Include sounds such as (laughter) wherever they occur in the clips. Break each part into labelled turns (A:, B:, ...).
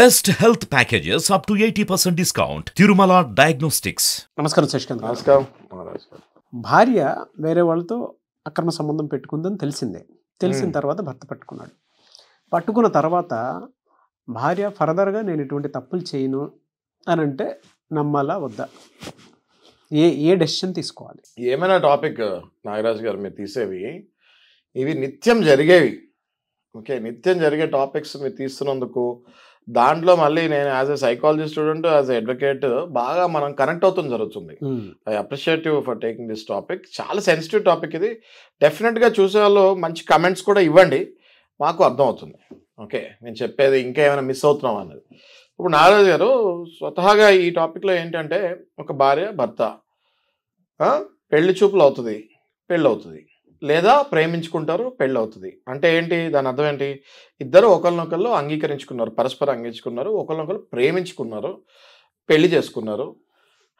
A: Best health packages up to eighty percent discount Tirumala diagnostics
B: నమస్కారం శశికాంత్ నమస్కారం భార్య వేరే వాళ్ళతో అక్రమ సంబంధం పెట్టుకుందని తెలిసిందే తెలిసిన తర్వాత భర్త పట్టుకున్నాడు పట్టుకున్న తర్వాత భార్య ఫర్దర్గా నేను ఇటువంటి తప్పులు చేయను అని అంటే నమ్మాలా వద్దా ఏ ఏ డెసిషన్ తీసుకోవాలి
A: ఏమైనా టాపిక్ నాగరాజ్ గారు మీరు తీసేవి ఇవి నిత్యం జరిగేవి ఓకే నిత్యం జరిగే టాపిక్స్ మీరు తీస్తున్నందుకు దాంట్లో మళ్ళీ నేను as a psychology student as a advocate బాగా మనం కనెక్ట్ అవుతుంది జరుగుతుంది I appreciate you for taking this topic చాలా సెన్సిటివ్ టాపిక్ ఇది డెఫినెట్గా చూసే వాళ్ళు మంచి కమెంట్స్ కూడా ఇవ్వండి మాకు అర్థమవుతుంది ఓకే నేను చెప్పేది ఇంకా ఏమైనా మిస్ అవుతున్నాం అన్నది ఇప్పుడు నారాజ్ గారు స్వతహాగా ఈ టాపిక్లో ఏంటంటే ఒక భార్య భర్త పెళ్లి చూపులు అవుతుంది పెళ్ళి అవుతుంది లేదా ప్రేమించుకుంటారు పెళ్ళి అవుతుంది అంటే ఏంటి దాని అర్థం ఏంటి ఇద్దరు ఒకరినొకళ్ళు అంగీకరించుకున్నారు పరస్పరం అంగీకరించుకున్నారు ఒకరినొకరు ప్రేమించుకున్నారు పెళ్లి చేసుకున్నారు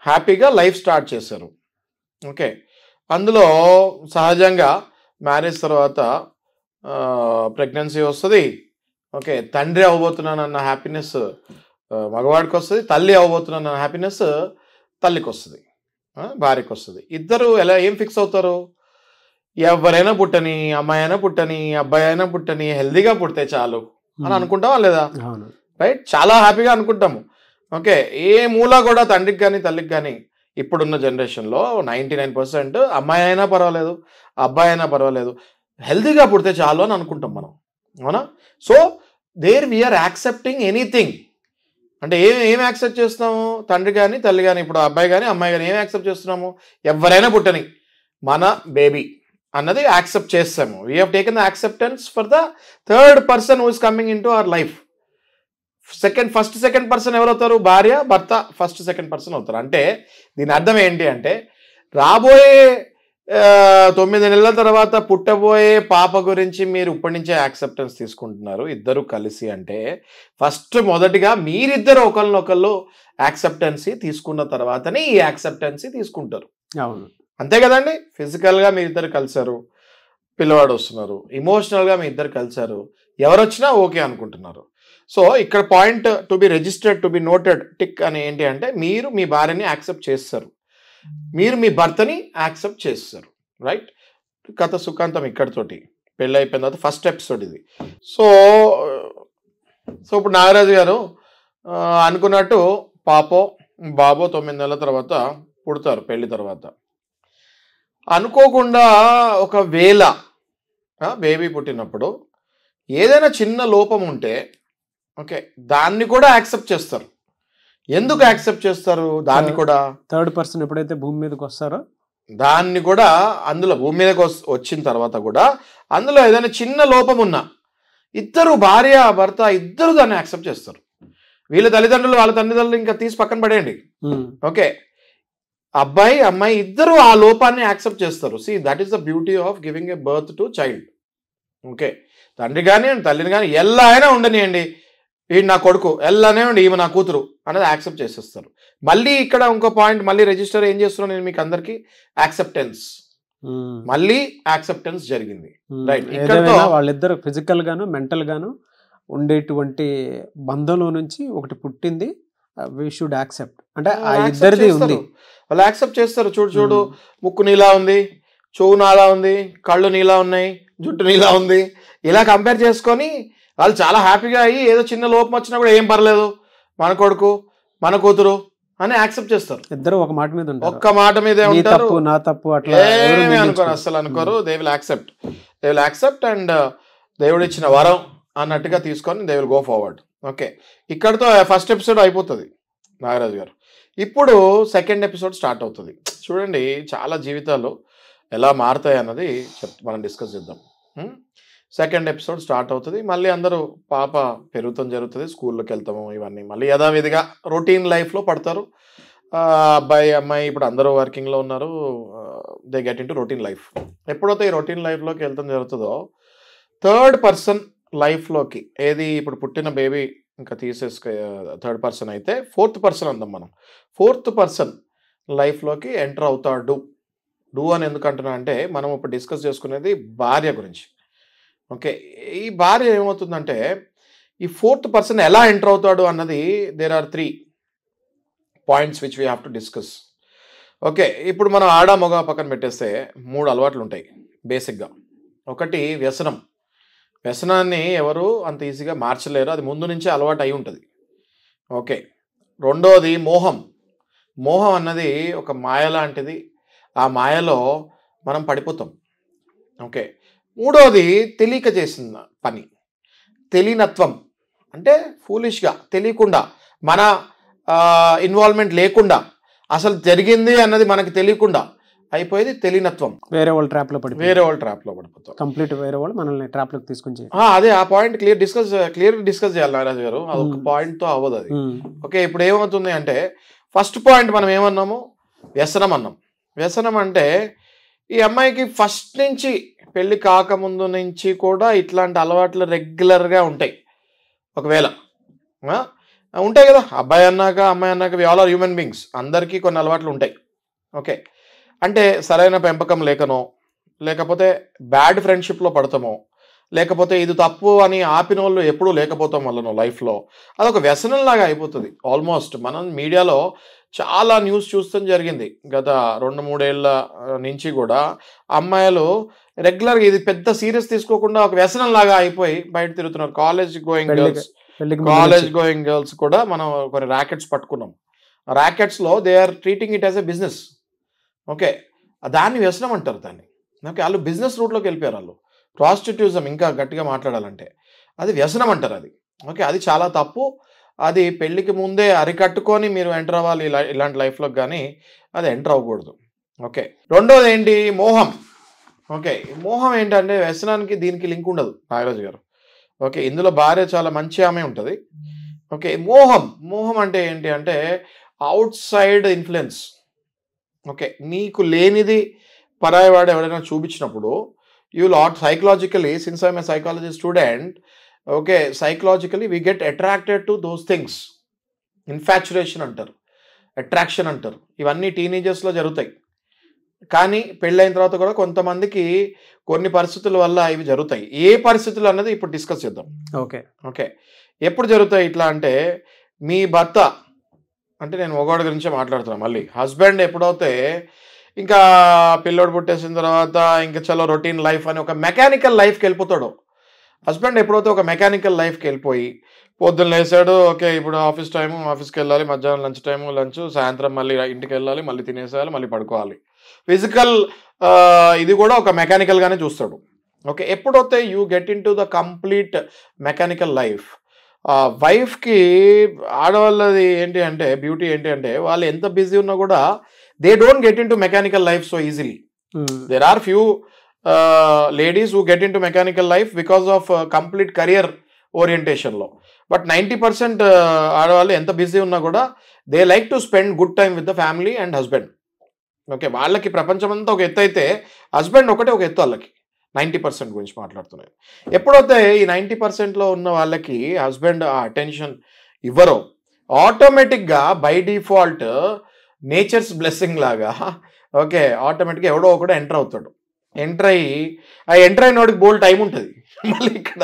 A: హ్యాపీగా లైఫ్ స్టార్ట్ చేశారు ఓకే అందులో సహజంగా మ్యారేజ్ తర్వాత ప్రెగ్నెన్సీ వస్తుంది ఓకే తండ్రి అవ్వబోతున్నానన్న హ్యాపీనెస్ మగవాడికి వస్తుంది తల్లి అవ్వబోతున్నానన్న హ్యాపీనెస్ తల్లికి వస్తుంది భార్యకు వస్తుంది ఇద్దరు ఎలా ఏం ఫిక్స్ అవుతారు ఎవరైనా పుట్టని అమ్మాయి అయినా పుట్టని అబ్బాయి అయినా పుట్టని హెల్దీగా పుడితే చాలు అని hmm. అనుకుంటామా లేదా రైట్ చాలా హ్యాపీగా అనుకుంటాము ఓకే ఏ మూల కూడా తండ్రికి కానీ తల్లికి కానీ ఇప్పుడున్న జనరేషన్లో నైంటీ నైన్ పర్సెంట్ అమ్మాయి అయినా పర్వాలేదు అబ్బాయి అయినా పర్వాలేదు హెల్దీగా పుడితే చాలు అని అనుకుంటాం మనం అవునా so there we are accepting anything అంటే ఏం ఏం యాక్సెప్ట్ చేస్తున్నాము తండ్రి కానీ తల్లి కానీ ఇప్పుడు అబ్బాయి కానీ అమ్మాయి కానీ ఏం యాక్సెప్ట్ చేస్తున్నాము ఎవరైనా పుట్టని మన బేబీ అన్నది యాక్సెప్ట్ చేస్తాము we have taken the acceptance for the third person who's coming in to our life second first second person ఎవరవుతారు భార్య భర్త ఫస్ట్ సెకండ్ పర్సన్ అవుతారు అంటే దీని అర్థం ఏంటి అంటే రాబోయే తొమ్మిది నెలల తర్వాత పుట్టబోయే పాప గురించి మీరు ఇప్పటి నుంచే యాక్సెప్టెన్స్ తీసుకుంటున్నారు ఇద్దరు కలిసి అంటే ఫస్ట్ మొదటిగా మీరిద్దరు ఒకళ్ళనొకళ్ళు యాక్సెప్టెన్సీ తీసుకున్న తర్వాతనే ఈ యాక్సెప్టెన్సీ తీసుకుంటారు అవును అంతే కదండి ఫిజికల్గా మీ ఇద్దరు కలిశారు పిల్లవాడు వస్తున్నారు ఇమోషనల్గా మీ ఇద్దరు కలిశారు ఎవరు వచ్చినా ఓకే అనుకుంటున్నారు సో ఇక్కడ point to be registered to be noted tick అని ఏంటి అంటే మీరు మీ భార్యని యాక్సెప్ట్ చేస్తారు మీరు మీ భర్తని యాక్సెప్ట్ చేస్తారు రైట్ కథ సుఖాంతం ఇక్కడతోటి పెళ్ళి అయిపోయిన తర్వాత ఫస్ట్ ఎపిసోడ్ ఇది సో సో ఇప్పుడు నాగరాజు గారు అనుకున్నట్టు పాపో బాబో తొమ్మిది నెలల తర్వాత పుడతారు పెళ్లి తర్వాత అనుకోకుండా ఒక వేళ బేబీ పుట్టినప్పుడు ఏదైనా చిన్న లోపం ఉంటే ఓకే దాన్ని కూడా యాక్సెప్ట్ చేస్తారు ఎందుకు యాక్సెప్ట్ చేస్తారు దాన్ని కూడా
B: థర్డ్ పర్సన్ ఎప్పుడైతే భూమి మీదకి వస్తారో
A: దాన్ని కూడా అందులో భూమి మీదకి వచ్చిన తర్వాత కూడా అందులో ఏదైనా చిన్న లోపం ఉన్నా ఇద్దరు భార్య భర్త ఇద్దరు దాన్ని యాక్సెప్ట్ చేస్తారు వీళ్ళ తల్లిదండ్రులు వాళ్ళ తల్లిదండ్రులు ఇంకా తీసి పక్కన పడేయండి ఓకే అబ్బాయి అమ్మాయి ఇద్దరు ఆ లోపాన్ని యాక్సెప్ట్ చేస్తారు see that is the beauty of giving a birth to child okay తండ్రి కానీ తల్లిని కానీ ఎలా అయినా ఉండనియండి ఈ నా కొడుకు ఎలానే ఉండి ఈమె నా కూతురు అనేది యాక్సెప్ట్ చేసేస్తారు మళ్ళీ ఇక్కడ ఇంకో పాయింట్ మళ్ళీ రిజిస్టర్ ఏం చేస్తున్నాను నేను మీకు అందరికి యాక్సెప్టెన్స్ hmm. మళ్ళీ యాక్సెప్టెన్స్ జరిగింది
B: వాళ్ళిద్దరు ఫిజికల్ గాను మెంటల్ గాను ఉండేటువంటి బంధంలో నుంచి ఒకటి పుట్టింది వి షుడ్ యాక్సెప్ట్ అంటే hmm, ఆ ఇద్దరిది ఉంది
A: వాళ్ళు యాక్సెప్ట్ చేస్తారు చూడు చూడు hmm. ముక్కు నీలా ఉంది చెవు నాలా ఉంది కళ్ళు నీలా ఉన్నాయి జుట్టు నీలా ఉంది ఇలా కంపేర్ చేసుకొని వాళ్ళు చాలా హ్యాపీగా అయ్యి ఏదో చిన్న లోపం వచ్చినా కూడా ఏం పర్లేదు మన కొడుకు మన కూతురు అని యాక్సెప్ట్ చేస్తారు ఇద్దరు ఒక మాట మీద ఉంటారు ఒక్క మాట మీదే ఉంటారు
B: నా తప్పు అట్లా
A: అనుకోరు అసలు అనుకోరు they will accept they will accept and దేవుడు ఇచ్చిన వరం అన్నట్టుగా తీసుకొని they will go forward okay ఇక్కడతో ఫస్ట్ ఎపిసోడ్ అయిపోతుంది నాగరాజు గారు ఇప్పుడు సెకండ్ ఎపిసోడ్ స్టార్ట్ అవుతుంది చూడండి చాలా జీవితాలు ఎలా మారుతాయి అన్నది చెప్ మనం డిస్కస్ చేద్దాం సెకండ్ ఎపిసోడ్ స్టార్ట్ అవుతుంది మళ్ళీ అందరూ పాప పెరుగుతాం జరుగుతుంది స్కూల్లోకి వెళ్తాము ఇవన్నీ మళ్ళీ యథావిధిగా రొటీన్ లైఫ్లో పడతారు అబ్బాయి అమ్మాయి ఇప్పుడు అందరూ వర్కింగ్లో ఉన్నారు they get in routine life ఎప్పుడైతే ఈ రొటీన్ లైఫ్లోకి వెళ్తాం జరుగుతుందో థర్డ్ పర్సన్ లైఫ్లోకి ఏది ఇప్పుడు పుట్టిన బేబీ ఇంకా తీసేసుక థర్డ్ పర్సన్ అయితే ఫోర్త్ పర్సన్ అందాం మనం ఫోర్త్ పర్సన్ లైఫ్లోకి ఎంటర్ అవుతాడు డూ అని ఎందుకంటున్నా అంటే మనం ఇప్పుడు డిస్కస్ చేసుకునేది భార్య గురించి ఓకే ఈ భార్య ఏమవుతుందంటే ఈ ఫోర్త్ పర్సన్ ఎలా ఎంటర్ అవుతాడు అన్నది there are three points which we have to discuss okay ఇప్పుడు మనం ఆడ మగ పక్కన పెట్టేస్తే మూడు అలవాట్లు ఉంటాయి బేసిక్గా ఒకటి వ్యసనం వ్యసనాన్ని ఎవరు అంత ఈజీగా మార్చలేరు అది ముందు నుంచే అలవాటు అయి ఉంటుంది ఓకే రెండోది మోహం మోహం అన్నది ఒక మాయ లాంటిది ఆ మాయలో మనం పడిపోతాం ఓకే మూడోది తెలియక చేసిన పని తెలియనత్వం అంటే ఫూలిష్గా తెలియకుండా మన ఇన్వాల్వ్మెంట్ లేకుండా అసలు జరిగింది అన్నది మనకు తెలియకుండా అయిపోయేది తెలియనత్వం
B: వేరే వాళ్ళ ట్రాప్ లో పడి వేరే వాళ్ళ ట్రాప్ లో పడిపోతాం కంప్లీట్ వేరే వాళ్ళు మనల్ని ట్రాప్ లోకి తీసుకుని
A: అదే ఆ point clear discuss clear discuss చేయాలి నాగరాజు గారు అది ఒక పాయింట్ తో అవ్వదు అది hmm. ఓకే ఇప్పుడు ఏమవుతుంది అంటే ఫస్ట్ పాయింట్ మనం ఏమన్నాము వ్యసనం అన్నాం వ్యసనం అంటే ఈ అమ్మాయికి ఫస్ట్ నుంచి పెళ్లి కాకముందు నుంచి కూడా ఇట్లాంటి అలవాట్లు రెగ్యులర్గా ఉంటాయి ఒకవేళ ఉంటాయి కదా అబ్బాయి అన్నాక అమ్మాయి అన్నాక we all are human beings అందరికీ కొన్ని అలవాట్లు ఉంటాయి ఓకే అంటే సరైన పెంపకం లేకనో లేకపోతే బ్యాడ్ ఫ్రెండ్షిప్లో పడతామో లేకపోతే ఇది తప్పు అని ఆపిన వాళ్ళు ఎప్పుడూ లేకపోతాం వల్లనో లైఫ్లో అదొక వ్యసనంలాగా అయిపోతుంది ఆల్మోస్ట్ మనం మీడియాలో చాలా న్యూస్ చూస్తాం జరిగింది గత రెండు మూడేళ్ల నుంచి కూడా అమ్మాయిలు రెగ్యులర్గా ఇది పెద్ద సీరియస్ తీసుకోకుండా ఒక వ్యసనంలాగా అయిపోయి బయట తిరుగుతున్నారు college going girls college going girls కూడా మనం కొన్ని ర్యాకెట్స్ పట్టుకున్నాం ర్యాకెట్స్లో they are treating it as a business okay దాన్ని వ్యసనం అంటారు దాన్ని ఓకే వాళ్ళు బిజినెస్ రూట్లోకి వెళ్ళిపోయారు వాళ్ళు ప్రాస్టిట్యూజం ఇంకా గట్టిగా మాట్లాడాలంటే అది వ్యసనం అంటారు అది ఓకే అది చాలా తప్పు అది పెళ్ళికి ముందే అరికట్టుకొని మీరు ఎంటర్ అవ్వాలి ఇలా ఇలాంటి లైఫ్లోకి కానీ అది ఎంటర్ అవ్వకూడదు ఓకే రెండోది ఏంటి మోహం ఓకే మోహం ఏంటంటే వ్యసనానికి దీనికి లింక్ ఉండదు నాగరాజు గారు ఓకే ఇందులో భార్య చాలా మంచి ఆమె ఉంటుంది ఓకే మోహం మోహం అంటే ఏంటి అంటే అవుట్ సైడ్ ఇన్ఫ్లుయెన్స్ ఓకే నీకు లేనిది వాడు ఎవరైనా చూపించినప్పుడు you will at psychologically since I'm a psychology student okay psychologically we get attracted to those things infatuation అంటారు అట్రాక్షన్ అంటారు ఇవన్నీ టీనేజర్స్లో జరుగుతాయి కానీ పెళ్ళైన తర్వాత కూడా కొంతమందికి కొన్ని పరిస్థితుల వల్ల ఇవి జరుగుతాయి ఏ పరిస్థితులు అన్నది ఇప్పుడు డిస్కస్ చేద్దాం ఓకే ఓకే ఎప్పుడు జరుగుతాయి ఇట్లా అంటే మీ భర్త అంటే నేను మగవాడి గురించే మాట్లాడుతున్నాను మళ్ళీ హస్బెండ్ ఎప్పుడైతే ఇంకా పిల్లోడు పుట్టేసిన తర్వాత ఇంకా చలో రొటీన్ లైఫ్ అని ఒక మెకానికల్ లైఫ్కి వెళ్ళిపోతాడు హస్బెండ్ ఎప్పుడైతే ఒక మెకానికల్ లైఫ్కి వెళ్ళిపోయి పొద్దున్న లేసాడు ఓకే ఇప్పుడు ఆఫీస్ టైము ఆఫీస్కి వెళ్ళాలి మధ్యాహ్నం లంచ్ టైము లంచ్ సాయంత్రం మళ్ళీ ఇంటికి వెళ్ళాలి మళ్ళీ తినేసేయాలి మళ్ళీ పడుకోవాలి ఫిజికల్ ఇది కూడా ఒక మెకానికల్గానే చూస్తాడు ఓకే ఎప్పుడైతే you get in to the complete mechanical life వైఫ్కి ఆడవాళ్ళది ఏంటి అంటే బ్యూటీ ఏంటి అంటే వాళ్ళు ఎంత బిజీ ఉన్నా కూడా they don't get in to mechanical life so easily there are few ladies who get in to mechanical life because of complete career ఓరియంటేషన్లో బట్ నైంటీ పర్సెంట్ ఆడవాళ్ళు ఎంత బిజీ ఉన్నా కూడా they like to spend good time with the family and husband okay వాళ్ళకి ప్రపంచం అంతా ఒక ఎత్తు అయితే హస్బెండ్ ఒకటే ఒక ఎత్తు వాళ్ళకి నైంటీ పర్సెంట్ గురించి మాట్లాడుతున్నాయి ఎప్పుడైతే ఈ నైంటీ పర్సెంట్లో ఉన్న వాళ్ళకి హస్బెండ్ ఆ అటెన్షన్ ఇవ్వరో ఆటోమేటిక్గా బై డిఫాల్ట్ నేచర్స్ బ్లెస్సింగ్ లాగా ఓకే ఆటోమేటిక్గా ఎవడో ఒకటి ఎంటర్ అవుతాడు ఎంటర్ అయ్యి ఆ ఎంటర్ అయిన వాడికి బోల్ టైం ఉంటుంది (laughs) మళ్ళీ ఇక్కడ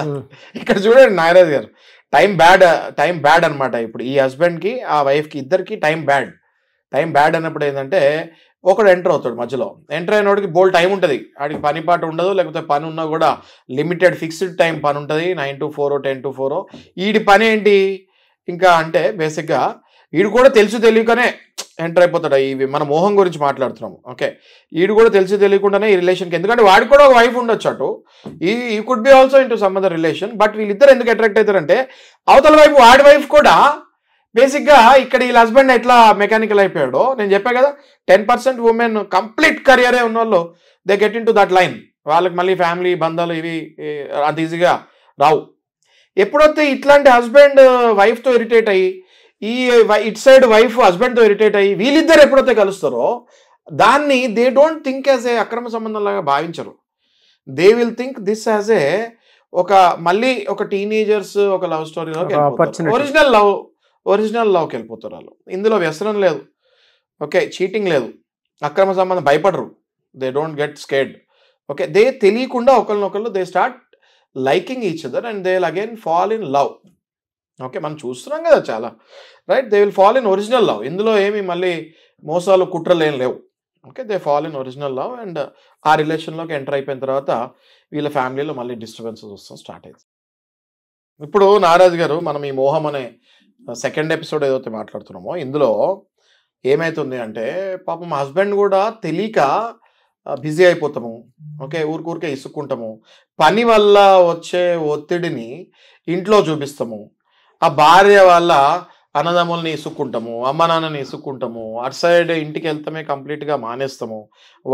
A: ఇక్కడ చూడండి నాగరాజ్ గారు టైం బ్యాడ్ టైం బ్యాడ్ అనమాట ఇప్పుడు ఈ హస్బెండ్కి ఆ వైఫ్కి ఇద్దరికి టైం బ్యాడ్ టైం బ్యాడ్ అన్నప్పుడు ఏంటంటే ఒకడు ఎంటర్ అవుతాడు మధ్యలో ఎంటర్ అయిన వాడికి బోల్ టైం ఉంటుంది వాడికి పని పాట ఉండదు లేకపోతే పని ఉన్నా కూడా లిమిటెడ్ ఫిక్స్డ్ టైం పని ఉంటుంది నైన్ టు ఫోరో టెన్ టు ఫోరో వీడి పని ఏంటి ఇంకా అంటే బేసిక్గా వీడు కూడా తెలుసు తెలియకనే ఎంటర్ అయిపోతాడు ఇవి మన మోహం గురించి మాట్లాడుతున్నాము ఓకే వీడు కూడా తెలిసి తెలియకుండానే ఈ రిలేషన్కి ఎందుకంటే వాడికి కూడా ఒక వైఫ్ ఉండొచ్చు అటు ఈ ఈ could be also into some other relation but వీళ్ళిద్దరు ఎందుకు అట్రాక్ట్ అవుతారంటే అవతల వైపు వాడి వైఫ్ కూడా బేసిక్గా ఇక్కడ వీళ్ళ హస్బెండ్ ఎట్లా మెకానికల్ అయిపోయాడో నేను చెప్పా కదా టెన్ పర్సెంట్ ఉమెన్ కంప్లీట్ కెరియరే ఉన్న వాళ్ళు they get in to that line వాళ్ళకి మళ్ళీ ఫ్యామిలీ బంధాలు ఇవి అంత ఈజీగా రావు ఎప్పుడైతే ఇట్లాంటి హస్బెండ్ వైఫ్తో ఇరిటేట్ అయ్యి ఈ ఇట్ సైడ్ వైఫ్ హస్బెండ్తో ఇరిటేట్ అయ్యి వీళ్ళిద్దరు ఎప్పుడైతే కలుస్తారో దాన్ని they don't think as a అక్రమ సంబంధం లాగా భావించరు they will think this as a ఒక మళ్ళీ ఒక టీనేజర్స్ ఒక లవ్ స్టోరీలో ఒరిజినల్ లవ్ ఒరిజినల్ లవ్కి వెళ్ళిపోతారు వాళ్ళు ఇందులో వ్యసనం లేదు ఓకే చీటింగ్ లేదు అక్రమ సంబంధం భయపడరు they don't get scared okay they తెలియకుండా ఒకరినొకరు they start liking each other and they will again fall in love okay మనం చూస్తున్నాం కదా చాలా right they will fall in original love ఇందులో ఏమి మళ్ళీ మోసాలు కుట్రలు ఏం లేవు okay they fall in original love and ఆ రిలేషన్లోకి ఎంటర్ అయిపోయిన తర్వాత వీళ్ళ ఫ్యామిలీలో మళ్ళీ డిస్టర్బెన్సెస్ వస్తాం స్టార్ట్ అవుతుంది ఇప్పుడు నారాజ్ గారు మనం ఈ మోహం అనే సెకండ్ ఎపిసోడ్ ఏదైతే మాట్లాడుతున్నామో ఇందులో ఏమైతుంది అంటే పాపం హస్బెండ్ కూడా తెలియక బిజీ అయిపోతాము ఓకే ఊరికూరికే ఇసుక్కుంటాము పని వల్ల వచ్చే ఒత్తిడిని ఇంట్లో చూపిస్తాము ఆ భార్య వల్ల అన్నదమ్ముల్ని ఇసుక్కుంటాము అమ్మ నాన్నని ఇసుక్కుంటాము అటు సైడ్ ఇంటికి వెళ్తామే కంప్లీట్గా మానేస్తాము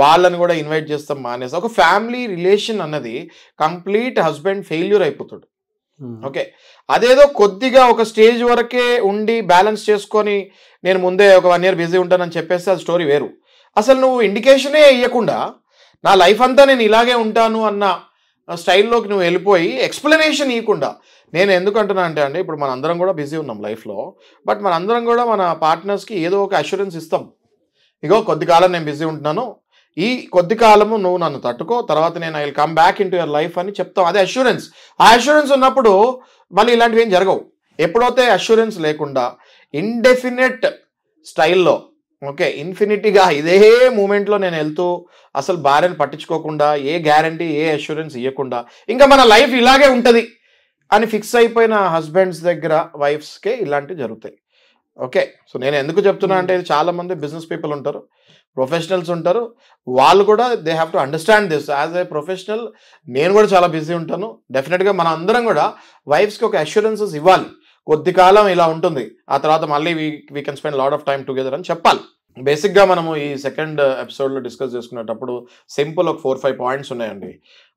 A: వాళ్ళని కూడా ఇన్వైట్ చేస్తాం మానేస్తాం ఒక ఫ్యామిలీ రిలేషన్ అన్నది కంప్లీట్ హస్బెండ్ ఫెయిల్యూర్ అయిపోతాడు ఓకే అదేదో కొద్దిగా ఒక స్టేజ్ వరకే ఉండి బ్యాలెన్స్ చేసుకొని నేను ముందే ఒక వన్ ఇయర్ బిజీ ఉంటానని చెప్పేస్తే అది స్టోరీ వేరు అసలు నువ్వు ఇండికేషనే ఇవ్వకుండా నా లైఫ్ అంతా నేను ఇలాగే ఉంటాను అన్న స్టైల్లోకి నువ్వు వెళ్ళిపోయి ఎక్స్ప్లెనేషన్ ఇవ్వకుండా నేను ఎందుకు అంటున్నా అంటే అండి ఇప్పుడు అందరం కూడా బిజీ ఉన్నాం లైఫ్లో బట్ మనందరం కూడా మన పార్ట్నర్స్కి ఏదో ఒక అష్యూరెన్స్ ఇస్తాం ఇగో కొద్ది కాలం నేను బిజీ ఉంటున్నాను ఈ కొద్ది కాలము నువ్వు నన్ను తట్టుకో తర్వాత నేను I will come back in your life అని చెప్తాం అదే అష్యూరెన్స్ ఆ అష్యూరెన్స్ ఉన్నప్పుడు మళ్ళీ ఇలాంటివి ఏం జరగవు ఎప్పుడైతే అష్యూరెన్స్ లేకుండా ఇండెఫినెట్ స్టైల్లో ఓకే ఇన్ఫినిటీగా ఇదే మూమెంట్లో నేను వెళ్తూ అసలు భార్యను పట్టించుకోకుండా ఏ గ్యారంటీ ఏ అష్యూరెన్స్ ఇవ్వకుండా ఇంకా మన లైఫ్ ఇలాగే ఉంటుంది అని ఫిక్స్ అయిపోయిన హస్బెండ్స్ దగ్గర వైఫ్స్కే ఇలాంటివి జరుగుతాయి ఓకే సో నేను ఎందుకు చెప్తున్నా hmm. అంటే చాలామంది బిజినెస్ పీపుల్ ఉంటారు ప్రొఫెషనల్స్ ఉంటారు వాళ్ళు కూడా they have to understand this as a professional నేను కూడా చాలా బిజీ ఉంటాను డెఫినెట్గా మన అందరం కూడా వైఫ్స్కి ఒక అష్యూరెన్సెస్ ఇవ్వాలి కొద్ది కాలం ఇలా ఉంటుంది ఆ తర్వాత మళ్ళీ we we can spend lot of time together అని చెప్పాలి బేసిక్గా మనము ఈ సెకండ్ ఎపిసోడ్లో డిస్కస్ చేసుకునేటప్పుడు సింపుల్ ఒక ఫోర్ ఫైవ్ పాయింట్స్ ఉన్నాయండి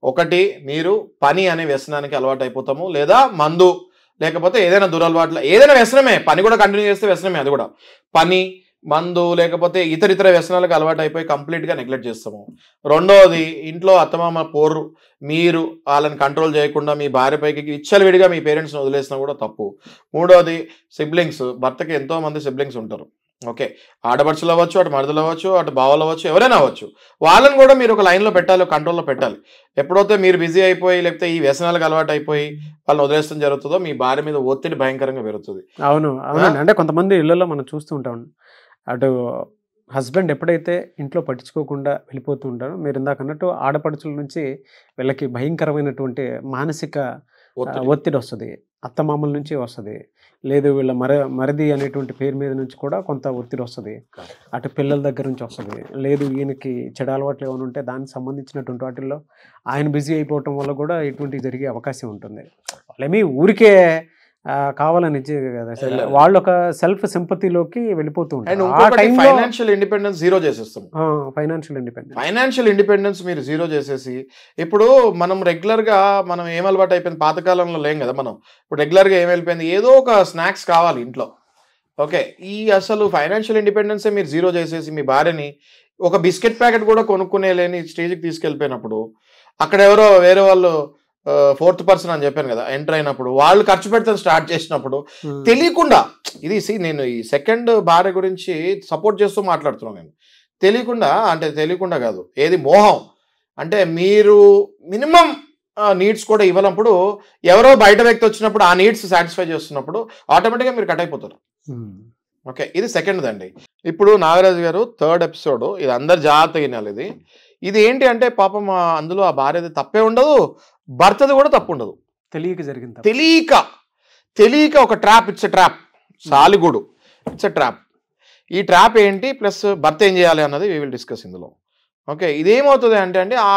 A: ఒకటి మీరు పని అనే వ్యసనానికి అలవాటు అయిపోతాము లేదా మందు లేకపోతే ఏదైనా దురలవాట్లు ఏదైనా వ్యసనమే పని కూడా కంటిన్యూ చేస్తే వ్యసనమే అది కూడా పని మందు లేకపోతే ఇతర ఇతర వ్యసనాలకు అలవాటు అయిపోయి కంప్లీట్గా నెగ్లెక్ట్ చేస్తాము రెండవది ఇంట్లో అత్తమామ పోరు మీరు వాళ్ళని కంట్రోల్ చేయకుండా మీ భార్య పైకి ఇచ్చలు విడిగా మీ పేరెంట్స్ని వదిలేసినా కూడా తప్పు మూడవది సిబ్లింగ్స్ భర్తకి ఎంతో మంది సిబ్లింగ్స్ ఉంటారు ఓకే ఆడపడుచులు అవ్వచ్చు అటు మరదలు అవ్వచ్చు అటు బావలు అవ్వచ్చు ఎవరైనా అవ్వచ్చు వాళ్ళని కూడా మీరు ఒక లైన్లో పెట్టాలి కంట్రోల్లో పెట్టాలి ఎప్పుడైతే మీరు బిజీ అయిపోయి లేకపోతే ఈ వ్యసనాలకు అలవాటు అయిపోయి వాళ్ళని వదిలేస్తాం జరుగుతుందో మీ భార్య మీద ఒత్తిడి భయంకరంగా పెరుగుతుంది
B: అవును అవునండి అంటే కొంతమంది ఇళ్లలో మనం చూస్తూ ఉంటాం అటు హస్బెండ్ ఎప్పుడైతే ఇంట్లో పట్టించుకోకుండా వెళ్ళిపోతూ ఉంటారో మీరు ఇందాక అన్నట్టు ఆడపడుచుల నుంచి వీళ్ళకి భయంకరమైనటువంటి మానసిక ఒత్తిడి వస్తుంది అత్తమామల నుంచి వస్తుంది లేదు వీళ్ళ మర మరిది అనేటువంటి పేరు మీద నుంచి కూడా కొంత ఒత్తిడి వస్తుంది అటు పిల్లల దగ్గర నుంచి వస్తుంది లేదు ఈయనకి చెడు అలవాట్లు ఏమైనా ఉంటే దానికి సంబంధించినటువంటి వాటిల్లో ఆయన బిజీ అయిపోవటం వల్ల కూడా ఇటువంటి జరిగే అవకాశం ఉంటుంది వాళ్ళేమీ ఊరికే కావాలని కదా వాళ్ళు ఒక సెల్ఫ్ సింపతిలోకి వెళ్ళిపోతూ ఉంటారు ఫైనాన్షియల్
A: ఇండిపెండెన్స్ జీరో చేసేస్తాం ఫైనాన్షియల్ ఇండిపెండెన్స్ ఫైనాన్షియల్ ఇండిపెండెన్స్ మీరు జీరో చేసేసి ఇప్పుడు మనం రెగ్యులర్ గా మనం ఏం అలవాటు అయిపోయింది పాతకాలంలో లేం కదా మనం ఇప్పుడు రెగ్యులర్ గా ఏం వెళ్ళిపోయింది ఏదో ఒక స్నాక్స్ కావాలి ఇంట్లో ఓకే ఈ అసలు ఫైనాన్షియల్ ఇండిపెండెన్సే మీరు జీరో చేసేసి మీ భార్యని ఒక బిస్కెట్ ప్యాకెట్ కూడా కొనుక్కునే లేని స్టేజ్కి తీసుకెళ్ళిపోయినప్పుడు అక్కడ ఎవరో వేరే వాళ్ళు ఫోర్త్ పర్సన్ అని చెప్పాను కదా ఎంటర్ అయినప్పుడు వాళ్ళు ఖర్చు పెడతాను స్టార్ట్ చేసినప్పుడు hmm. తెలియకుండా ఇది సి నేను ఈ సెకండ్ భార్య గురించి సపోర్ట్ చేస్తూ మాట్లాడుతున్నాను నేను తెలియకుండా అంటే తెలియకుండా కాదు ఏది మోహం అంటే మీరు మినిమం నీడ్స్ కూడా ఇవ్వనప్పుడు ఎవరో బయట వ్యక్తి వచ్చినప్పుడు ఆ నీడ్స్ సాటిస్ఫై చేస్తున్నప్పుడు ఆటోమేటిక్గా మీరు కట్ అయిపోతారు hmm. ఓకే ఇది సెకండ్ అండి ఇప్పుడు నాగరాజు గారు థర్డ్ ఎపిసోడ్ ఇది అందరు జాగ్రత్త వినాలి ఇది ఇది ఏంటి అంటే పాపం అందులో ఆ భార్యది తప్పే ఉండదు భర్తది కూడా తప్పు ఉండదు తెలియక జరిగింది తెలియక తెలియక ఒక ట్రాప్ ఇట్స్ ట్రాప్ సాలిగూడు ఇట్స్ ట్రాప్ ఈ ట్రాప్ ఏంటి ప్లస్ భర్త ఏం చేయాలి అన్నది వీ విల్ డిస్కస్ ఇందులో ఓకే ఇదేమవుతుంది అంటే అండి ఆ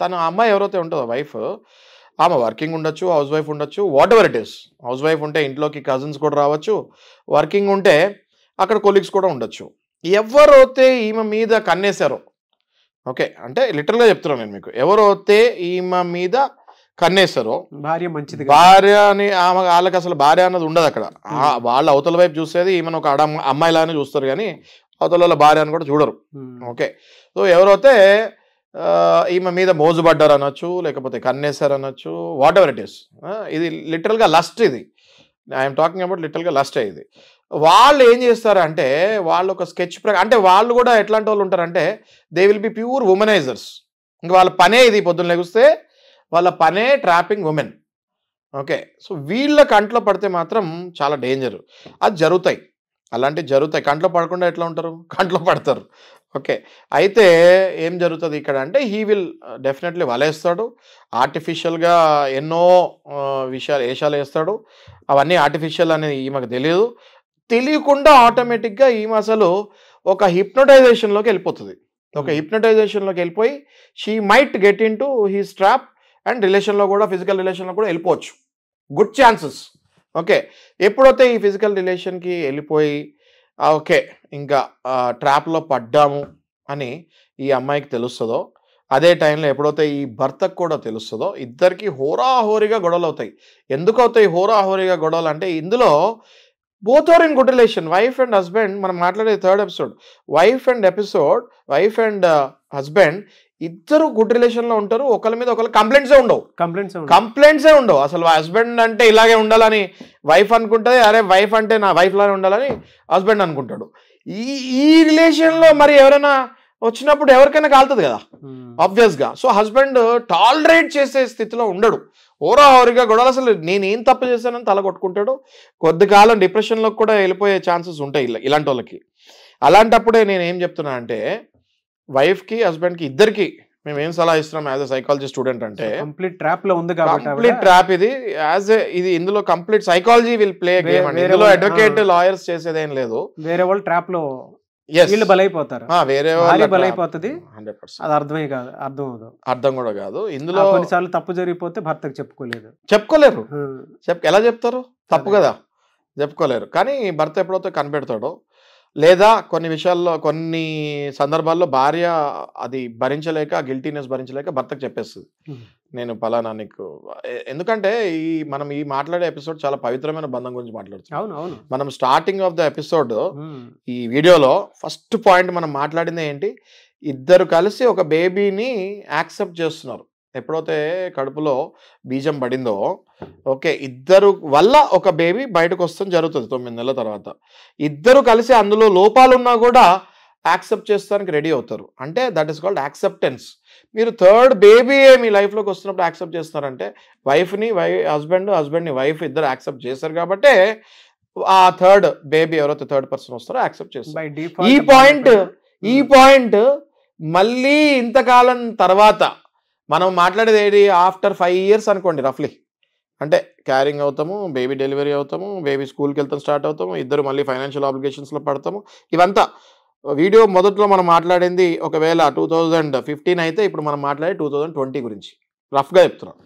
A: తన అమ్మాయి ఎవరైతే ఉంటుందో వైఫ్ ఆమె వర్కింగ్ ఉండొచ్చు హౌస్ వైఫ్ ఉండొచ్చు whatever it is housewife ఉంటే ఇంట్లోకి కజిన్స్ కూడా రావచ్చు వర్కింగ్ ఉంటే అక్కడ కొలీగ్స్ కూడా ఉండొచ్చు ఎవరైతే ఈమె మీద కన్నేశారో ఓకే అంటే లిటరల్ గా చెప్తున్నాను నేను మీకు ఎవరైతే ఈమె మీద కన్నేస్తారో
B: భార్య మంచిది భార్య
A: అని ఆమె వాళ్ళకి అసలు భార్య అన్నది ఉండదు అక్కడ వాళ్ళు అవతల వైపు చూసేది ఈమెను ఒక అడ అమ్మాయిలానే చూస్తారు కానీ అవతల వాళ్ళ భార్య అని కూడా చూడరు ఓకే సో ఎవరైతే ఈమె మీద మోజు పడ్డారు అనొచ్చు లేకపోతే కన్నేశారు అనొచ్చు వాట్ ఎవర్ ఇట్ ఈస్ ఇది లిటరల్గా లస్ట్ ఇది ఐఎమ్ టాకింగ్ అబౌట్ లిటరల్గా లస్ట్ ఇది వాళ్ళు ఏం చేస్తారంటే వాళ్ళు ఒక స్కెచ్ ప్రకారం అంటే వాళ్ళు కూడా ఎట్లాంటి వాళ్ళు ఉంటారంటే they will be pure womanisers ఇంకా వాళ్ళ పనే ఇది పొద్దున్న లెగిస్తే వాళ్ళ పనే ట్రాపింగ్ ఉమెన్ ఓకే సో వీళ్ళ కంట్లో పడితే మాత్రం చాలా డేంజర్ అది జరుగుతాయి అలాంటివి జరుగుతాయి కంట్లో పడకుండా ఎట్లా ఉంటారు కంట్లో పడతారు ఓకే అయితే ఏం జరుగుతుంది ఇక్కడ అంటే హీ విల్ డెఫినెట్లీ వలేస్తాడు ఆర్టిఫిషియల్గా ఎన్నో uh, విషయాలు వేషాలు వేస్తాడు అవన్నీ ఆర్టిఫిషియల్ అనేది ఈమెకు తెలియదు తెలియకుండా ఆటోమేటిక్గా ఈమె అసలు ఒక హిప్నటైజేషన్లోకి వెళ్ళిపోతుంది ఒక హిప్నటైజేషన్లోకి hmm. వెళ్ళిపోయి she might get in to his trap and రిలేషన్లో కూడా ఫిజికల్ రిలేషన్లో కూడా వెళ్ళిపోవచ్చు గుడ్ ఛాన్సెస్ ఓకే ఎప్పుడైతే ఈ ఫిజికల్ రిలేషన్కి వెళ్ళిపోయి ఓకే ఇంకా ట్రాప్లో పడ్డాము అని ఈ అమ్మాయికి తెలుస్తుందో అదే టైంలో ఎప్పుడైతే ఈ భర్తకు కూడా తెలుస్తుందో ఇద్దరికి హోరాహోరీగా గొడవలు అవుతాయి ఎందుకు అవుతాయి హోరాహోరీగా గొడవలు అంటే ఇందులో both are in good relation wife and husband మనం మాట్లాడే third episode wife and episode wife and husband ఇద్దరు గుడ్ రిలేషన్ లో ఉంటారు ఒకరి మీద ఒకరు కంప్లైంట్సే ఉండవు కంప్లైంట్స్ కంప్లైంట్సే ఉండవు అసలు హస్బెండ్ అంటే ఇలాగే ఉండాలని వైఫ్ అనుకుంటది అరే వైఫ్ అంటే నా వైఫ్ లానే ఉండాలని హస్బెండ్ అనుకుంటాడు ఈ ఈ రిలేషన్లో మరి ఎవరైనా వచ్చినప్పుడు ఎవరికైనా కాలుతుంది కదా ఆబ్వియస్గా సో హస్బెండ్ టాలరేట్ చేసే స్థితిలో ఉండడు ఓరా ఓరిగా గొడవలు అసలు నేనేం తప్పు చేశానని తల కొట్టుకుంటాడు కొద్ది కాలం డిప్రెషన్లోకి కూడా వెళ్ళిపోయే ఛాన్సెస్ ఉంటాయి ఇలాంటి వాళ్ళకి అలాంటప్పుడే నేను ఏం చెప్తున్నా అంటే వైఫ్కి హస్బెండ్కి ఇద్దరికి మేము ఏం సలహా ఇస్తున్నాం యాజ్ అ సైకాలజీ స్టూడెంట్ అంటే కంప్లీట్ ట్రాప్ లో ఉంది కంప్లీట్ ట్రాప్ ఇది యాజ్ ఇది ఇందులో complete psychology will play game అండి ఇందులో అడ్వకేట్ లాయర్స్ చేసేదేం లేదు
B: వేరే వాళ్ళు ట్రాప్ లో
A: వీళ్ళు బలైపోతారు వేరే బలైపోతుంది అది
B: అర్థమే కాదు అర్థం అవదు
A: అర్థం కూడా కాదు ఇందులో కొన్నిసార్లు
B: తప్పు జరిగిపోతే భర్తకు
A: చెప్పుకోలేదు చెప్పుకోలేరు చెప్ ఎలా చెప్తారు తప్పు కదా చెప్పుకోలేరు కానీ భర్త ఎప్పుడైతే కనిపెడతాడో లేదా కొన్ని విషయాల్లో కొన్ని సందర్భాల్లో భార్య అది భరించలేక గిల్టీనెస్ భరించలేక భర్తకు చెప్పేస్తుంది నేను పలానా నీకు ఎందుకంటే ఈ మనం ఈ మాట్లాడే ఎపిసోడ్ చాలా పవిత్రమైన బంధం గురించి మాట్లాడుతున్నాం అవును అవును మనం స్టార్టింగ్ ఆఫ్ ద ఎపిసోడ్ ఈ వీడియోలో ఫస్ట్ పాయింట్ మనం మాట్లాడింది ఏంటి ఇద్దరు కలిసి ఒక బేబీని యాక్సెప్ట్ చేస్తున్నారు ఎప్పుడైతే కడుపులో బీజం పడిందో ఓకే ఇద్దరు వల్ల ఒక బేబీ బయటకు వస్తాం జరుగుతుంది తొమ్మిది నెలల తర్వాత ఇద్దరు కలిసి అందులో లోపాలున్నా కూడా యాక్సెప్ట్ చేస్తానికి రెడీ అవుతారు అంటే దట్ ఈస్ కాల్డ్ యాక్సెప్టెన్స్ మీరు థర్డ్ బేబీ మీ లైఫ్లోకి వస్తున్నప్పుడు యాక్సెప్ట్ చేస్తున్నారంటే వైఫ్ని వై హస్బెండ్ హస్బెండ్ని వైఫ్ ఇద్దరు యాక్సెప్ట్ చేశారు కాబట్టి ఆ థర్డ్ బేబీ ఎవరైతే థర్డ్ పర్సన్ వస్తారో యాక్సెప్ట్ చేస్తారు ఈ పాయింట్ ఈ పాయింట్ hmm. మళ్ళీ ఇంతకాలం తర్వాత మనం మాట్లాడేది ఏది ఆఫ్టర్ ఫైవ్ ఇయర్స్ అనుకోండి రఫ్లీ అంటే క్యారింగ్ అవుతాము బేబీ డెలివరీ అవుతాము బేబీ స్కూల్కి వెళ్తాం స్టార్ట్ అవుతాము ఇద్దరు మళ్ళీ ఫైనాన్షియల్ ఆబ్లిగేషన్స్లో పడతాము ఇవంతా వీడియో మొదట్లో మనం మాట్లాడింది ఒకవేళ టూ థౌజండ్ ఫిఫ్టీన్ అయితే ఇప్పుడు మనం మాట్లాడే టూ థౌజండ్ ట్వంటీ గురించి రఫ్గా చెప్తున్నాం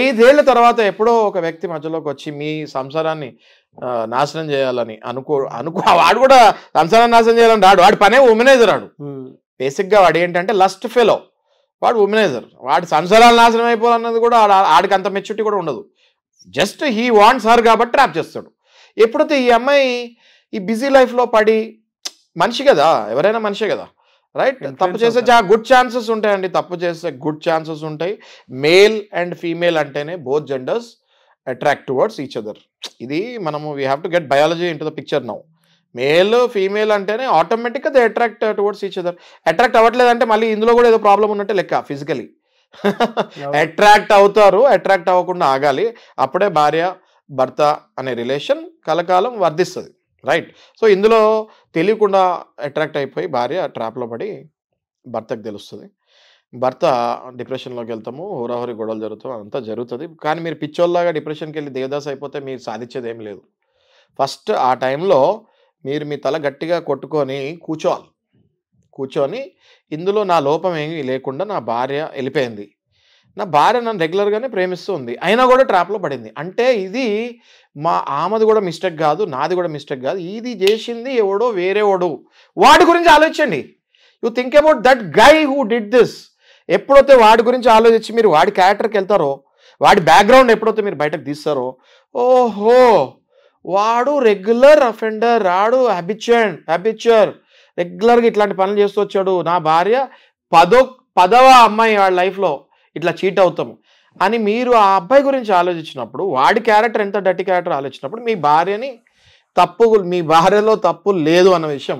A: ఐదేళ్ల తర్వాత ఎప్పుడో ఒక వ్యక్తి మధ్యలోకి వచ్చి మీ సంసారాన్ని నాశనం చేయాలని అనుకో అనుకో వాడు కూడా సంసారాన్ని నాశనం చేయాలని రాడు వాడి పనే ఉమెనైజర్ ఆడు బేసిక్గా వాడు ఏంటంటే లస్ట్ ఫెలో వాడు ఉమెనైజర్ వాడి సంసారాలు నాశనం అయిపోవాలన్నది కూడా ఆడికి అంత మెచ్యూరిటీ కూడా ఉండదు జస్ట్ హీ వాంట్స్ హర్ కాబట్టి ట్రాప్ చేస్తాడు ఎప్పుడైతే ఈ అమ్మాయి ఈ బిజీ లైఫ్లో పడి మనిషి కదా ఎవరైనా మనిషే కదా రైట్ తప్పు చేసే చాలా గుడ్ ఛాన్సెస్ ఉంటాయండి తప్పు చేసే గుడ్ ఛాన్సెస్ ఉంటాయి మేల్ అండ్ ఫీమేల్ అంటేనే both genders attract towards each other ఇది మనము we have to get biology in to the picture now male female అంటేనే ఆటోమేటిక్గా they attract towards each other attract అవ్వట్లేదు అంటే మళ్ళీ ఇందులో కూడా ఏదో ప్రాబ్లం ఉన్నట్టే లెక్క ఫిజికలీ అట్రాక్ట్ అవుతారు అట్రాక్ట్ అవ్వకుండా ఆగాలి అప్పుడే భార్య భర్త అనే రిలేషన్ కలకాలం వర్ధిస్తుంది రైట్ సో ఇందులో తెలియకుండా అట్రాక్ట్ అయిపోయి భార్య ట్రాప్లో పడి భర్తకు తెలుస్తుంది భర్త డిప్రెషన్లోకి వెళ్తాము హోరాహోరి గొడవలు జరుగుతాం అంతా జరుగుతుంది కానీ మీరు పిచ్చోళ్ళలాగా డిప్రెషన్కి వెళ్ళి దేవదాస్ అయిపోతే మీరు సాధించేది ఏం లేదు ఫస్ట్ ఆ టైంలో మీరు మీ తల గట్టిగా కొట్టుకొని కూర్చోవాలి కూర్చొని ఇందులో నా లోపం ఏమీ లేకుండా నా భార్య వెళ్ళిపోయింది నా భార్య నన్ను రెగ్యులర్గానే ప్రేమిస్తూ ఉంది అయినా కూడా ట్రాప్లో పడింది అంటే ఇది మా ఆమెది కూడా మిస్టేక్ కాదు నాది కూడా మిస్టేక్ కాదు ఇది చేసింది ఎవడో వాడు వాడి గురించి ఆలోచించండి you think about that guy who did this ఎప్పుడైతే వాడి గురించి ఆలోచించి మీరు వాడి క్యారెక్టర్కి వెళ్తారో వాడి బ్యాక్గ్రౌండ్ ఎప్పుడైతే మీరు బయటకు తీస్తారో ఓహో వాడు రెగ్యులర్ అఫెండర్ రాడు హ్యాబిచన్ హ్యాబిచర్ రెగ్యులర్గా ఇట్లాంటి పనులు చేస్తూ వచ్చాడు నా భార్య పదో పదవ అమ్మాయి వాడి లైఫ్లో ఇట్లా చీట్ అవుతాము అని మీరు ఆ అబ్బాయి గురించి ఆలోచించినప్పుడు వాడి క్యారెక్టర్ ఎంత డట్టి క్యారెక్టర్ ఆలోచించినప్పుడు మీ భార్యని తప్పు మీ భార్యలో తప్పు లేదు అన్న విషయం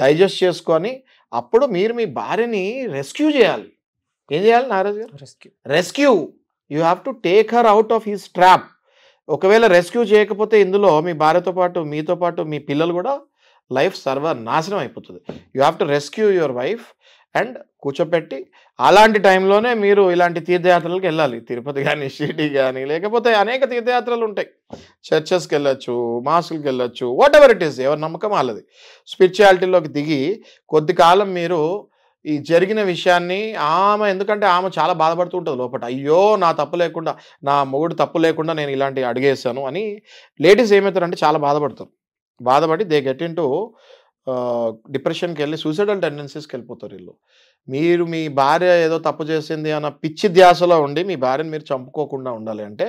A: డైజెస్ట్ చేసుకొని అప్పుడు మీరు మీ భార్యని రెస్క్యూ చేయాలి ఏం చేయాలి నారాజ్ గారు rescue rescue you have to take her out of his trap ఒకవేళ రెస్క్యూ చేయకపోతే ఇందులో మీ భార్యతో పాటు మీతో పాటు మీ పిల్లలు కూడా లైఫ్ సర్వ నాశనం అయిపోతుంది you have to rescue your wife and కూర్చోపెట్టి అలాంటి టైంలోనే మీరు ఇలాంటి తీర్థయాత్రలకు వెళ్ళాలి తిరుపతి కానీ షిరిడి కానీ లేకపోతే అనేక తీర్థయాత్రలు ఉంటాయి చర్చెస్కి వెళ్ళొచ్చు మాస్కులకి వెళ్ళొచ్చు వాట్ ఎవర్ ఇట్ ఈస్ ఎవరి నమ్మకం వాళ్ళది స్పిరిచువాలిటీలోకి దిగి కొద్ది కాలం మీరు ఈ జరిగిన విషయాన్ని ఆమె ఎందుకంటే ఆమె చాలా బాధపడుతూ ఉంటుంది లోపల అయ్యో నా తప్పు లేకుండా నా మొగుడు తప్పు లేకుండా నేను ఇలాంటి అడిగేసాను అని లేడీస్ ఏమవుతారంటే చాలా బాధపడతారు బాధపడి దే గెట్ ఇన్ టు డిప్రెషన్కి వెళ్ళి సూసైడల్ టెండెన్సీస్కి వెళ్ళిపోతారు వీళ్ళు మీరు మీ భార్య ఏదో తప్పు చేసింది అన్న పిచ్చి ధ్యాసలో ఉండి మీ భార్యను మీరు చంపుకోకుండా ఉండాలి అంటే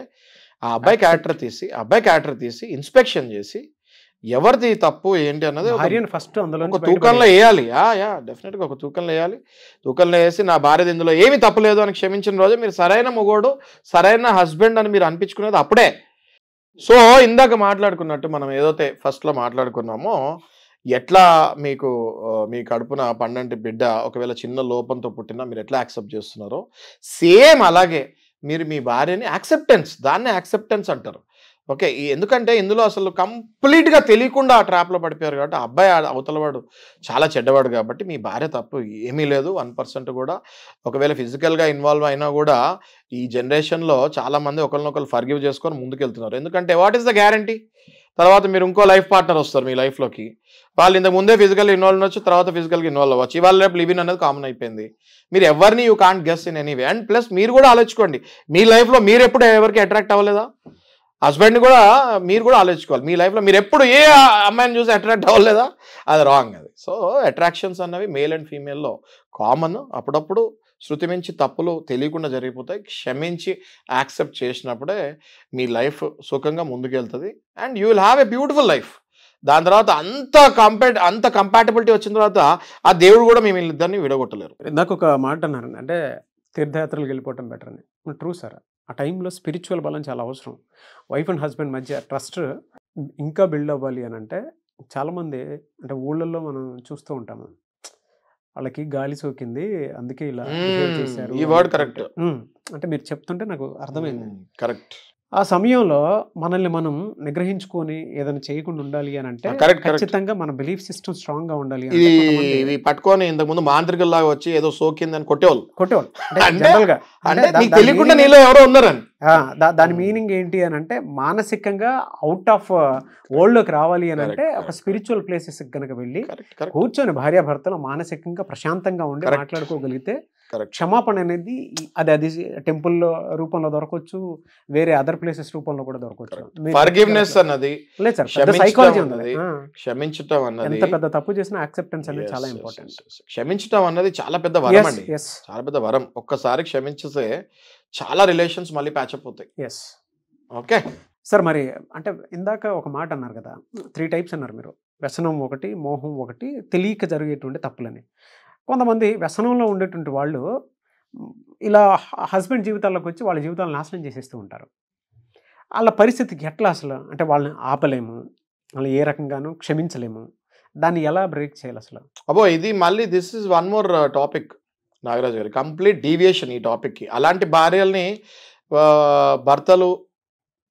A: ఆ అబ్బాయి క్యారెక్టర్ తీసి అబ్బాయి క్యారెక్టర్ తీసి ఇన్స్పెక్షన్ చేసి ఎవరిది తప్పు ఏంటి అన్నది
B: ఫస్ట్ అందులో ఒక తూకంలో వేయాలి
A: యా డెఫినెట్గా ఒక తూకంలో వేయాలి తూకంలో వేసి నా భార్యది ఇందులో ఏమి లేదు అని క్షమించిన రోజు మీరు సరైన మొగోడు సరైన హస్బెండ్ అని మీరు అనిపించుకునేది అప్పుడే సో ఇందాక మాట్లాడుకున్నట్టు మనం ఏదైతే ఫస్ట్లో మాట్లాడుకున్నామో ఎట్లా మీకు మీ కడుపున పండంటి బిడ్డ ఒకవేళ చిన్న లోపంతో పుట్టినా మీరు ఎట్లా యాక్సెప్ట్ చేస్తున్నారో సేమ్ అలాగే మీరు మీ భార్యని యాక్సెప్టెన్స్ దాన్నే యాక్సెప్టెన్స్ అంటారు ఓకే ఎందుకంటే ఇందులో అసలు కంప్లీట్గా తెలియకుండా ఆ ట్రాప్లో పడిపోయారు కాబట్టి అబ్బాయి అవతలవాడు చాలా చెడ్డవాడు కాబట్టి మీ భార్య తప్పు ఏమీ లేదు వన్ పర్సెంట్ కూడా ఒకవేళ ఫిజికల్గా ఇన్వాల్వ్ అయినా కూడా ఈ జనరేషన్లో చాలామంది ఒకరినొకరు ఫర్గివ్ చేసుకొని ముందుకెళ్తున్నారు ఎందుకంటే వాట్ ఈస్ ద గ్యారంటీ తర్వాత మీరు ఇంకో లైఫ్ పార్ట్నర్ వస్తారు మీ లైఫ్లోకి వాళ్ళు ఇంతకు ముందే ఫిజికల్ ఇన్వాల్వ్ అవ్వచ్చు తర్వాత ఫిజికల్గా ఇన్వాల్వ్ అవ్వచ్చు ఇవాళ రేపు లివిన్ అనేది కామన్ అయిపోయింది మీరు ఎవరిని you can't guess in anyway and plus మీరు కూడా ఆలోచించుకోండి మీ లైఫ్లో మీరు ఎప్పుడు ఎవరికి అట్రాక్ట్ అవ్వలేదా హస్బెండ్ కూడా మీరు కూడా ఆలోచించుకోవాలి మీ లైఫ్లో మీరు ఎప్పుడు ఏ అమ్మాయిని చూసి అట్రాక్ట్ అవ్వలేదా అది రాంగ్ అది సో అట్రాక్షన్స్ అన్నవి మేల్ అండ్ ఫీమేల్లో కామన్ అప్పుడప్పుడు శృతి మించి తప్పులు తెలియకుండా జరిగిపోతాయి క్షమించి యాక్సెప్ట్ చేసినప్పుడే మీ లైఫ్ సుఖంగా ముందుకెళ్తుంది and you will have a beautiful life దాని తర్వాత అంత కంపే అంత కంపాటబిలిటీ వచ్చిన తర్వాత ఆ దేవుడు కూడా మేము ఇద్దరిని విడగొట్టలేరు
B: ఇందాక ఒక మాట అన్నారు అంటే తీర్థయాత్రలకు వెళ్ళిపోవటం బెటర్ అని ట్రూ సార్ ఆ టైంలో స్పిరిచువల్ బలం చాలా అవసరం వైఫ్ అండ్ హస్బెండ్ మధ్య ట్రస్ట్ ఇంకా బిల్డ్ అవ్వాలి అని అంటే చాలామంది అంటే ఊళ్ళల్లో మనం చూస్తూ ఉంటాము వాళ్ళకి గాలి సోకింది అందుకే ఇలా చేశారు ఈ వర్డ్ కరెక్ట్ అంటే మీరు చెప్తుంటే నాకు అర్థమైంది కరెక్ట్ ఆ సమయంలో మనల్ని మనం నిగ్రహించుకొని ఏదైనా చేయకుండా ఉండాలి అని అంటే కరెక్ట్ ఖచ్చితంగా మన బిలీఫ్ సిస్టమ్ స్ట్రాంగ్ గా ఉండాలి ఇది ఇది
A: పట్టుకొని ఇంతకు ముందు మాంత్రికల్లాగా వచ్చి ఏదో
B: సోకింది అని కొట్టేవాళ్ళు కొట్టేవాళ్ళు జనరల్ గా అంటే నీకు తెలియకుండా నీలో ఎవరో ఉన్నారని దాని మీనింగ్ ఏంటి అని అంటే మానసికంగా అవుట్ ఆఫ్ వరల్డ్ లోకి రావాలి అని అంటే ఒక స్పిరిచువల్ ప్లేసెస్ కనుక వెళ్ళి కూర్చొని భార్యాభర్తలు మానసికంగా ప్రశాంతంగా ఉండి మాట్లాడుకోగలిగితే క్షమాపణ అనేది అది అది టెంపుల్లో రూపంలో దొరకవచ్చు వేరే అదర్ ప్లేసెస్ రూపంలో కూడా దొరకవచ్చు అన్నది లేదు సార్
A: క్షమించటం అన్నది ఎంత పెద్ద
B: తప్పు చేసిన యాక్సెప్టెన్స్ అనేది చాలా
A: ఇంపార్టెంట్ క్షమించటం అన్నది చాలా పెద్ద వరం అండి చాలా పెద్ద వరం ఒక్కసారి క్షమించితే చాలా రిలేషన్స్ మళ్ళీ ప్యాచప్ అవుతాయి
B: ఎస్ ఓకే సార్ మరి అంటే ఇందాక ఒక మాట అన్నారు కదా త్రీ టైప్స్ అన్నారు మీరు వ్యసనం ఒకటి మోహం ఒకటి తెలియక జరిగేటువంటి తప్పులని కొంతమంది వ్యసనంలో ఉండేటువంటి వాళ్ళు ఇలా హస్బెండ్ జీవితాల్లోకి వచ్చి వాళ్ళ జీవితాలను నాశనం చేసేస్తూ ఉంటారు వాళ్ళ పరిస్థితికి ఎట్లా అసలు అంటే వాళ్ళని ఆపలేము వాళ్ళు ఏ రకంగానూ క్షమించలేము దాన్ని ఎలా బ్రేక్ చేయాలి అసలు అబ్బో ఇది మళ్ళీ this is one more
A: topic Nagaraju గారు కంప్లీట్ డీవియేషన్ ఈ టాపిక్కి అలాంటి భార్యల్ని భర్తలు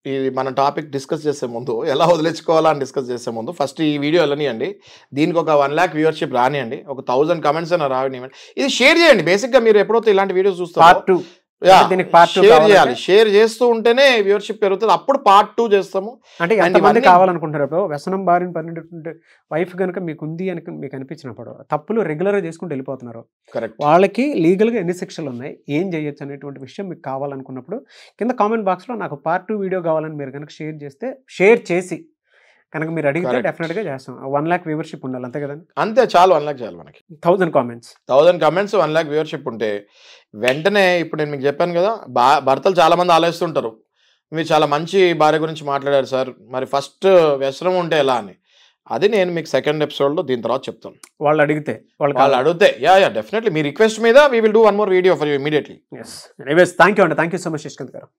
A: ఇది మన టాపిక్ డిస్కస్ చేసే ముందు ఎలా వదిలించుకోవాలా అని డిస్కస్ చేసే ముందు ఫస్ట్ ఈ వీడియో వెళ్ళనియండి దీనికి ఒక వన్ ల్యాక్ వ్యూవర్షిప్ రానియండి ఒక థౌసండ్ కమెంట్స్ అయినా రావనివ్వండి ఇది షేర్ చేయండి బేసిక్గా మీరు ఎప్పుడైతే ఇలాంటి వీడియోస్ చూస్తారు
B: దీనికి షేర్ చేయాలి
A: షేర్ చేస్తూ ఉంటేనే వ్యూవర్షిప్ పెరుగుతుంది అప్పుడు పార్ట్ టూ చేస్తాము
B: అంటే ఎంతమంది కావాలనుకుంటున్నారు వ్యసనం బారిన పడినటువంటి వైఫ్ కనుక మీకు ఉంది అని మీకు అనిపించినప్పుడు తప్పులు రెగ్యులర్గా చేసుకుంటూ వెళ్ళిపోతున్నారు కరెక్ట్ వాళ్ళకి లీగల్గా ఎన్ని శిక్షలు ఉన్నాయి ఏం చేయొచ్చు అనేటువంటి విషయం మీకు కావాలనుకున్నప్పుడు కింద కామెంట్ బాక్స్లో నాకు పార్ట్ టూ వీడియో కావాలని మీరు కనుక షేర్ చేస్తే షేర్ చేసి కనుక మీరు అడిగితే డెఫినెట్ గా చేస్తాం వన్ లాక్ వ్యూవర్షిప్ ఉండాలి అంతే కదండి అంతే
A: చాలు వన్ లాక్ చాలు మనకి thousand comments thousand comments one lakh viewership ఉంటే వెంటనే ఇప్పుడు నేను మీకు చెప్పాను కదా బా భర్తలు చాలా మంది ఆలోచిస్తుంటారు మీరు చాలా మంచి భార్య గురించి మాట్లాడారు సార్ మరి ఫస్ట్ వ్యసనం ఉంటే ఎలా అని అది నేను మీకు సెకండ్ ఎపిసోడ్లో దీని తర్వాత చెప్తాను
B: వాళ్ళు అడిగితే వాళ్ళు వాళ్ళు అడిగితే
A: యా యా డెఫినెట్లీ మీ రిక్వెస్ట్
B: మీద we will do one more video for you immediately yes thank you అండి thank you so much Yashwant గారు